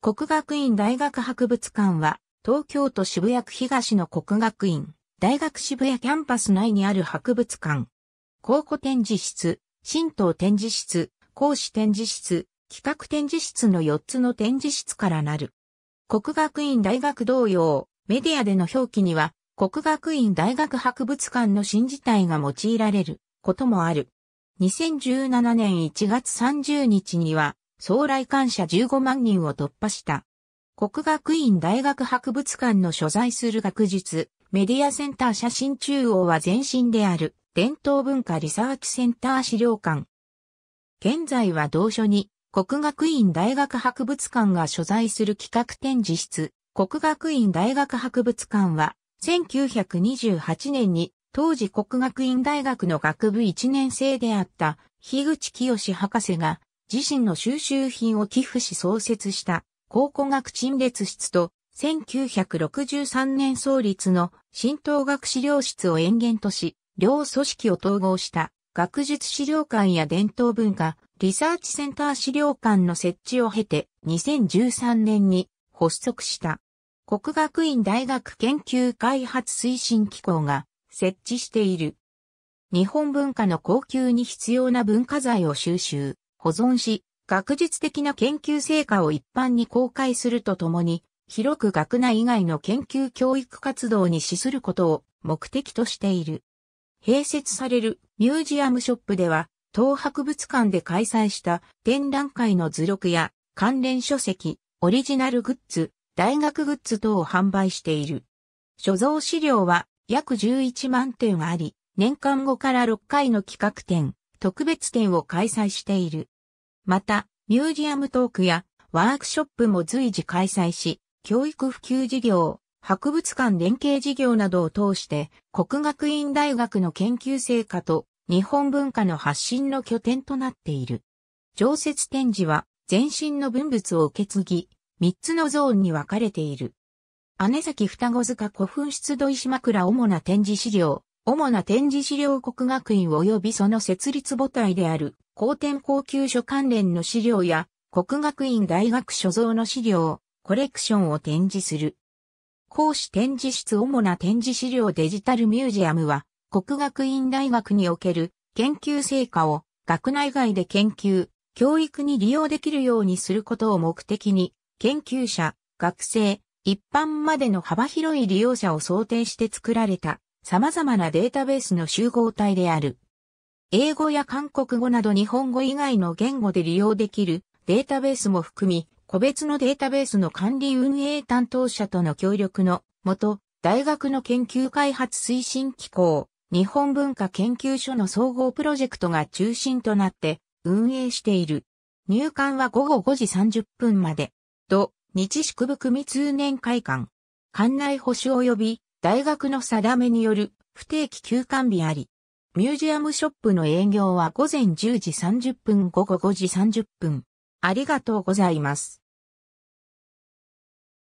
国学院大学博物館は、東京都渋谷区東の国学院大学渋谷キャンパス内にある博物館。考古展示室、新党展示室、講師展示室、企画展示室の4つの展示室からなる。国学院大学同様、メディアでの表記には、国学院大学博物館の新事体が用いられることもある。2017年1月30日には、総来館者15万人を突破した。国学院大学博物館の所在する学術、メディアセンター写真中央は前身である、伝統文化リサーチセンター資料館。現在は同所に、国学院大学博物館が所在する企画展示室、国学院大学博物館は、1928年に、当時国学院大学の学部1年生であった、樋口清博士が、自身の収集品を寄付し創設した考古学陳列室と1963年創立の新東学資料室を延元とし、両組織を統合した学術資料館や伝統文化、リサーチセンター資料館の設置を経て2013年に発足した。国学院大学研究開発推進機構が設置している。日本文化の高級に必要な文化財を収集、保存し、学術的な研究成果を一般に公開するとともに、広く学内以外の研究教育活動に資することを目的としている。併設されるミュージアムショップでは、東博物館で開催した展覧会の図録や関連書籍、オリジナルグッズ、大学グッズ等を販売している。所蔵資料は約11万点あり、年間5から6回の企画展、特別展を開催している。また、ミュージアムトークやワークショップも随時開催し、教育普及事業、博物館連携事業などを通して国学院大学の研究成果と日本文化の発信の拠点となっている。常設展示は全身の文物を受け継ぎ、三つのゾーンに分かれている。姉崎双子塚古墳出土石枕主な展示資料、主な展示資料国学院及びその設立母体である、高天高級書関連の資料や、国学院大学所蔵の資料、コレクションを展示する。講師展示室主な展示資料デジタルミュージアムは、国学院大学における研究成果を学内外で研究、教育に利用できるようにすることを目的に、研究者、学生、一般までの幅広い利用者を想定して作られた様々なデータベースの集合体である。英語や韓国語など日本語以外の言語で利用できるデータベースも含み、個別のデータベースの管理運営担当者との協力のもと、大学の研究開発推進機構、日本文化研究所の総合プロジェクトが中心となって運営している。入館は午後5時30分まで。と、日宿部組通年会館。館内保守及び大学の定めによる不定期休館日あり、ミュージアムショップの営業は午前10時30分午後5時30分。ありがとうございます。